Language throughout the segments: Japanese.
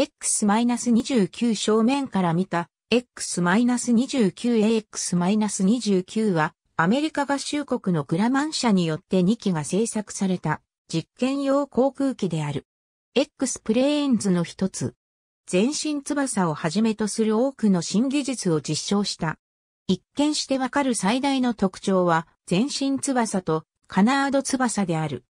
X-29 正面から見た X-29AX-29 はアメリカ合衆国のグラマン社によって2機が製作された実験用航空機である。X プレーンズの一つ。全身翼をはじめとする多くの新技術を実証した。一見してわかる最大の特徴は全身翼とカナード翼である。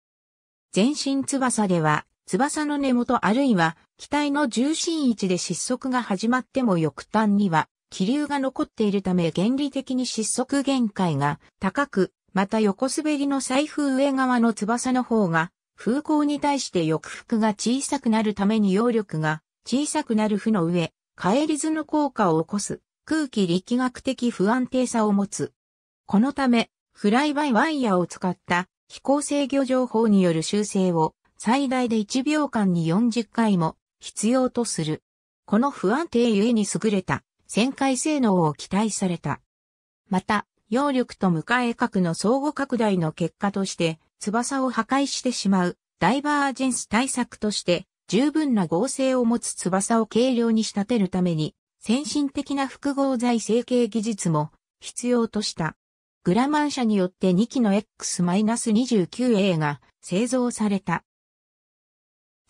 全身翼では翼の根元あるいは機体の重心位置で失速が始まっても翌端には気流が残っているため原理的に失速限界が高く、また横滑りの財布上側の翼の方が風向に対して翼幅が小さくなるために揚力が小さくなる負の上、帰り図の効果を起こす空気力学的不安定さを持つ。このため、フライバイワイヤーを使った飛行制御情報による修正を最大で1秒間に40回も必要とする。この不安定ゆえに優れた旋回性能を期待された。また、揚力とかい角の相互拡大の結果として、翼を破壊してしまうダイバージェンス対策として、十分な合成を持つ翼を軽量に仕立てるために、先進的な複合材成形技術も必要とした。グラマン社によって2機の X-29A が製造された。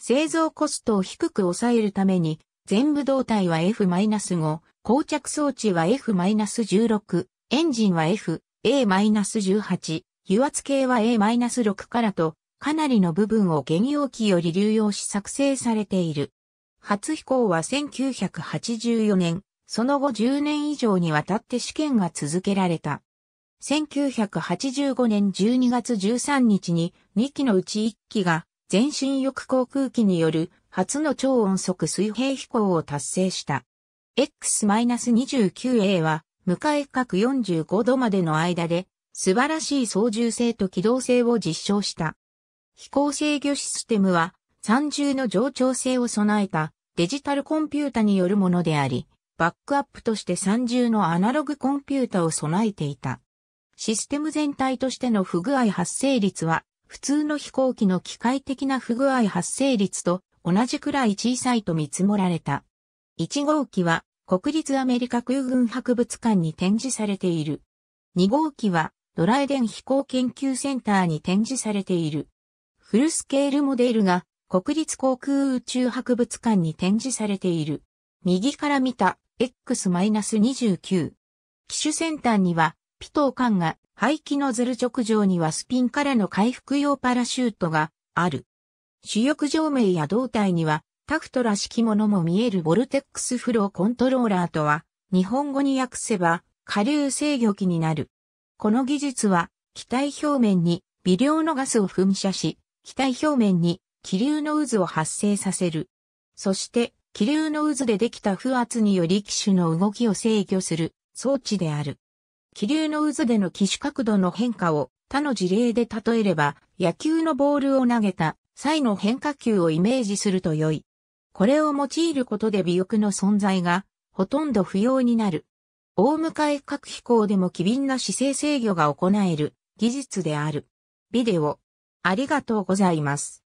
製造コストを低く抑えるために、全部胴体は F-5、膠着装置は F-16、エンジンは F、A-18、油圧計は A-6 からと、かなりの部分を原容器より流用し作成されている。初飛行は1984年、その後10年以上にわたって試験が続けられた。1985年12月13日に2機のうち1機が全身翼航空機による初の超音速水平飛行を達成した。X-29A は、向かい角45度までの間で、素晴らしい操縦性と機動性を実証した。飛行制御システムは、三重の冗長性を備えたデジタルコンピュータによるものであり、バックアップとして三重のアナログコンピュータを備えていた。システム全体としての不具合発生率は普通の飛行機の機械的な不具合発生率と同じくらい小さいと見積もられた。1号機は国立アメリカ空軍博物館に展示されている。2号機はドライデン飛行研究センターに展示されている。フルスケールモデルが国立航空宇宙博物館に展示されている。右から見た X-29。機種先端にはピトー艦が排気ノズル直上にはスピンからの回復用パラシュートがある。主翼上面や胴体にはタフトらしきものも見えるボルテックスフローコントローラーとは日本語に訳せば下流制御機になる。この技術は機体表面に微量のガスを噴射し、機体表面に気流の渦を発生させる。そして気流の渦でできた風圧により機種の動きを制御する装置である。気流の渦での機種角度の変化を他の事例で例えれば、野球のボールを投げた際の変化球をイメージすると良い。これを用いることで尾翼の存在がほとんど不要になる。大向かい各飛行でも機敏な姿勢制御が行える技術である。ビデオ。ありがとうございます。